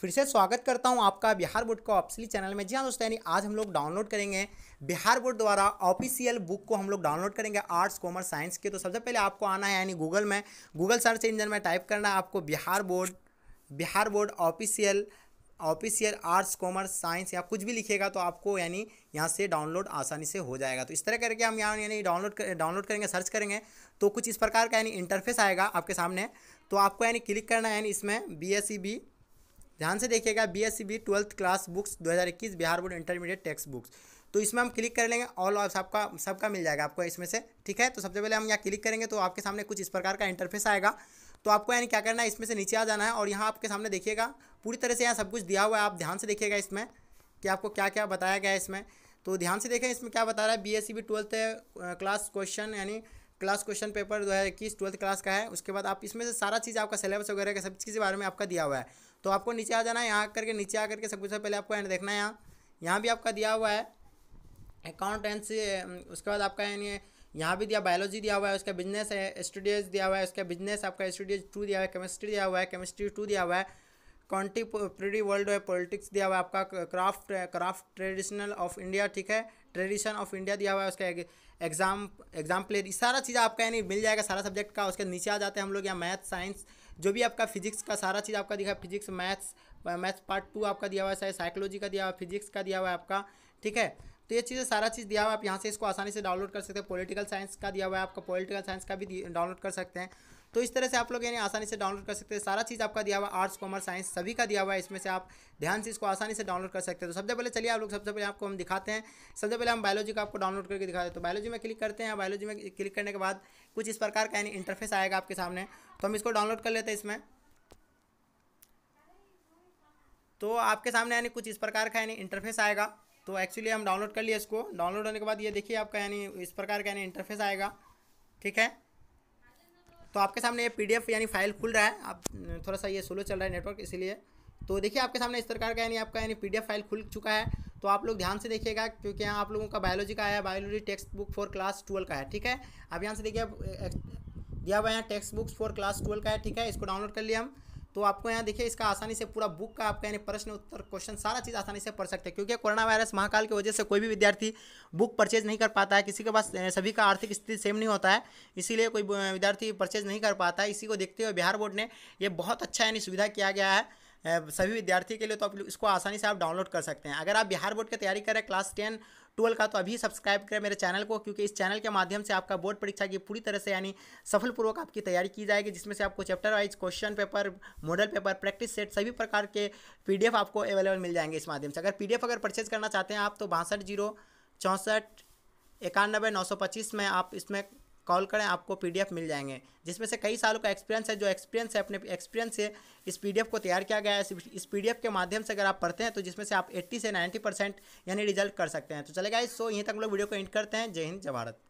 फिर से स्वागत करता हूं आपका बिहार बोर्ड का ऑफिसली चैनल में जी हाँ दोस्तों यानी आज हम लोग डाउनलोड करेंगे बिहार बोर्ड द्वारा ऑफिशियल बुक को हम लोग डाउनलोड करेंगे आर्ट्स कॉमर्स साइंस के तो सबसे पहले आपको आना है यानी गूगल में गूगल सर्च इंजन में टाइप करना है आपको Bihar board Bihar board official official arts commerce science या कुछ भी लिखेगा तो आपको यानी यहाँ से डाउनलोड आसानी से हो जाएगा तो इस तरह करके हम यहाँ यानी डाउनलोड डाउनलोड करेंगे सर्च करेंगे तो कुछ इस प्रकार का यानी इंटरफेस आएगा आपके सामने तो आपको यानी क्लिक करना है यानी इसमें बी एस सी बी ध्यान से देखिएगा B S E B twelfth class books 2021 Bihar board intermediate text books तो इसमें हम क्लिक कर लेंगे ऑल ऑफ सबका सबका मिल जाएगा आपको इसमें से ठीक है तो सबसे पहले हम यहाँ क्लिक करेंगे तो आपके सामने कुछ इस प्रकार का इंटरफेस आएगा तो आपको यानी क्या करना है इसमें से नीचे आ जाना है और यहाँ आपके सामने देखिएगा पूरी तरह से यहाँ सब कुछ दिया हुआ है आप ध्यान से देखिएगा इसमें कि आपको क्या क्या बताया गया है इसमें तो ध्यान से देखें इसमें क्या बता रहा है B S E B twelfth class question यानी क्लास क्वेश्चन पेपर दो हज़ार इक्कीस ट्वेल्थ क्लास का है उसके बाद आप इसमें से सारा चीज़ आपका सिलेबस वगैरह का सब चीज़ के बारे में आपका दिया हुआ है तो आपको नीचे आ जाना है यहाँ करके नीचे आ करके सब कुछ पहले आपको एंड देखना है यहाँ यहाँ भी आपका दिया हुआ है अकाउंटेंस उसके बाद आपका यानी यहाँ भी दिया बायोलॉजी दिया हुआ है उसका बिजनेस है स्टडीज दिया हुआ है उसका बिजनेस आपका स्टडीज टू दिया हुआ है केमिस्ट्री दिया हुआ है केमिस्ट्री टू दिया हुआ है कॉन्टिप्री वर्ल्ड है पॉलिटिक्स दिया हुआ है आपका craft craft traditional of India ठीक है ट्रेडिशन ऑफ इंडिया दिया हुआ है उसका एग्जाम एग्जाम प्लेयर सारा चीज़ आपका यानी मिल जाएगा सारा सब्जेक्ट का उसके नीचे आ जाते हैं हम लोग यहाँ मैथ साइंस जो भी आपका फिजिक्स का सारा चीज़ आपका दिखा physics maths maths part two आपका दिया हुआ है साइकोलॉजी का दिया हुआ है फिजिक्स का दिया हुआ है आपका ठीक है तो ये चीज़ें सारा चीज़ दिया हुआ है आप यहाँ से इसको आसानी से डाउनलोड कर सकते हैं पॉलिटिकल साइंस का दिया हुआ है आपका पॉलिटिकल साइंस का भी डाउनलोड कर सकते हैं तो इस तरह से आप लोग यानी आसानी से डाउनलोड कर सकते हैं सारा चीज़ आपका दिया हुआ आर्ट्स कॉमर्स साइंस सभी का दिया हुआ है इसमें से आप ध्यान से इसको आसानी से डाउनलोड कर सकते हैं तो सबसे पहले चलिए आप लोग सबसे पहले आपको हम दिखाते हैं सबसे पहले हम बायोलॉजी का आपको डाउनलोड करके दिखाते हैं तो बायोलॉजी में क्लिक करते हैं बायोलॉजी में क्लिक करने के बाद कुछ इस प्रकार का यानी इंटरफेस आएगा आपके सामने तो हम इसको डाउनलोड कर लेते हैं इसमें तो आपके सामने यानी कुछ इस प्रकार का यानी इंटरफेस आएगा तो एक्चुअली हम डाउनलोड कर लिए इसको डाउनलोड होने के बाद ये देखिए आपका यानी इस प्रकार का यानी इंटरफेस आएगा ठीक है तो आपके सामने ये पीडीएफ यानी फाइल खुल रहा है आप थोड़ा सा ये स्लो चल रहा है नेटवर्क इसीलिए तो देखिए आपके सामने इस प्रकार का यानी आपका यानी पीडीएफ फाइल खुल चुका है तो आप लोग ध्यान से देखिएगा क्योंकि यहाँ आप लोगों का बायोलॉजी का है biology text book for class twelve का है ठीक है अब यहाँ से देखिए दिया हुआ यहाँ text books for class twelve का है ठीक है इसको डाउनलोड कर लिया हम तो आपको यहाँ देखिए इसका आसानी से पूरा बुक का आपका यानी प्रश्न उत्तर क्वेश्चन सारा चीज़ आसानी से पढ़ सकते हैं क्योंकि कोरोना वायरस महाकाल की वजह से कोई भी विद्यार्थी बुक परचेज नहीं कर पाता है किसी के पास सभी का आर्थिक स्थिति सेम नहीं होता है इसीलिए कोई विद्यार्थी परचेज नहीं कर पाता है इसी को देखते हुए बिहार बोर्ड ने यह बहुत अच्छा यानी सुविधा किया गया है सभी विद्यार्थी के लिए तो आप इसको आसानी से आप डाउनलोड कर सकते हैं अगर आप बिहार बोर्ड की तैयारी करें क्लास टेन ट्वेल्व का तो अभी सब्सक्राइब करें मेरे चैनल को क्योंकि इस चैनल के माध्यम से आपका बोर्ड परीक्षा की पूरी तरह से यानी सफलपूर्वक आपकी तैयारी की जाएगी जिसमें से आपको chapter wise question paper model paper practice set सभी प्रकार के पी आपको अवेलेबल मिल जाएंगे इस माध्यम से अगर पी अगर परचेज करना चाहते हैं आप तो बासठ जीरो चौंसठ इक्यानबे नौ सौ पच्चीस में आप इसमें कॉल करें आपको पीडीएफ मिल जाएंगे जिसमें से कई सालों का एक्सपीरियंस है जो एक्सपीरियंस है अपने एक्सपीरियंस से इस पीडीएफ को तैयार किया गया है इस पीडीएफ के माध्यम से अगर आप पढ़ते हैं तो जिसमें से आप 80 से 90 परसेंट यानी रिजल्ट कर सकते हैं तो चलेगा इस सो यहीं तक हम लोग वीडियो को एंड करते हैं जय हिंद जय भारत